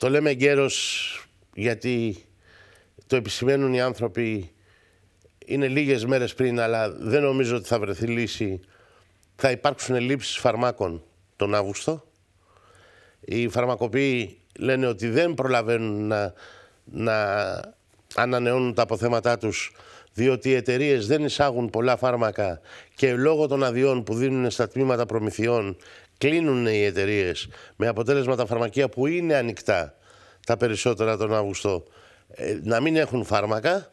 Το λέμε γέρος γιατί το επισημαίνουν οι άνθρωποι είναι λίγες μέρες πριν, αλλά δεν νομίζω ότι θα βρεθεί λύση. Θα υπάρξουν λήψεις φαρμάκων τον Αύγουστο. Οι φαρμακοποιοί λένε ότι δεν προλαβαίνουν να, να ανανεώνουν τα αποθέματά τους διότι οι εταιρείες δεν εισάγουν πολλά φάρμακα και λόγω των αδειών που δίνουν στα τμήματα προμηθειών κλείνουν οι εταιρείες με αποτέλεσμα τα φαρμακεία που είναι ανοιχτά τα περισσότερα τον Αύγουστο ε, να μην έχουν φάρμακα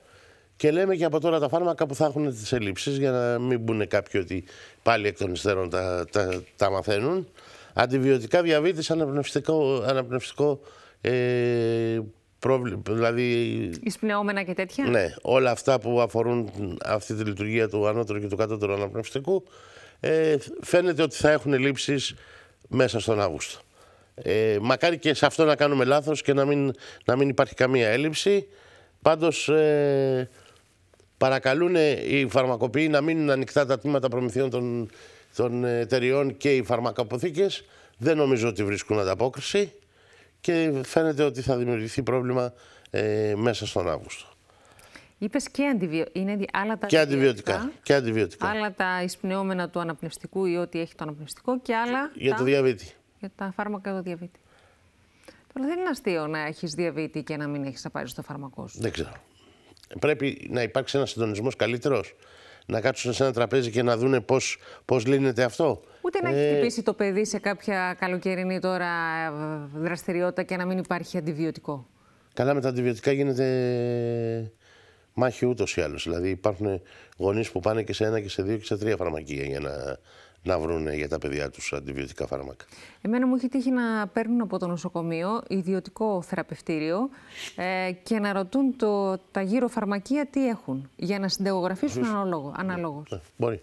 και λέμε και από τώρα τα φάρμακα που θα έχουν τις ελλείψεις για να μην μπουν κάποιοι ότι πάλι εκ των υστέρων τα, τα, μαθαίνουν. Αντιβιωτικά διαβήτης, αναπνευστικό, αναπνευστικό ε, πρόβλημα, δηλαδή... και τέτοια. Ναι, όλα αυτά που αφορούν αυτή τη λειτουργία του ανώτερου και του κατώτερου αναπνευστικού ε, φαίνεται ότι θα έχουν λήψεις μέσα στον Αύγουστο. Ε, μακάρι και σε αυτό να κάνουμε λάθος και να μην, να μην υπάρχει καμία έλλειψη. Πάντως ε, παρακαλούν οι φαρμακοποιοί να μείνουν ανοιχτά τα τμήματα προμηθειών των, των εταιριών και οι φαρμακοποθήκες. Δεν νομίζω ότι βρίσκουν ανταπόκριση και φαίνεται ότι θα δημιουργηθεί πρόβλημα ε, μέσα στον Αύγουστο. Είπες και, αντιβιο... είναι και αντιβιωτικά. Και αντιβιωτικά. Άλλα τα εισπνεώμενα του αναπνευστικού ή ό,τι έχει το αναπνευστικό και άλλα. Για τα... το διαβίτη. Για τα φάρμακα του το Τώρα δεν είναι αστείο να έχεις διαβίτη και να μην έχεις να πάρεις το φάρμακό σου. Δεν ξέρω. Πρέπει να υπάρξει ένας συντονισμός καλύτερος να κάτσουν σε ένα τραπέζι και να δούνε πώς, πώς λύνεται αυτό. Ούτε να έχει ε, χτυπήσει το παιδί σε κάποια καλοκαιρινή τώρα ε, δραστηριότητα και να μην υπάρχει αντιβιωτικό. Καλά με τα αντιβιωτικά γίνεται μάχη ούτως ή άλλως. Δηλαδή υπάρχουν γονείς που πάνε και σε ένα και σε δύο και σε τρία φαρμακεία για να, να βρουν για τα παιδιά τους αντιβιωτικά φάρμακα. Εμένα μου έχει τύχει να παίρνουν από το νοσοκομείο ιδιωτικό θεραπευτήριο ε, και να ρωτούν το, τα γύρω φαρμακεία τι έχουν για να συνταγογραφήσουν αναλόγως. Ναι, ναι, μπορεί.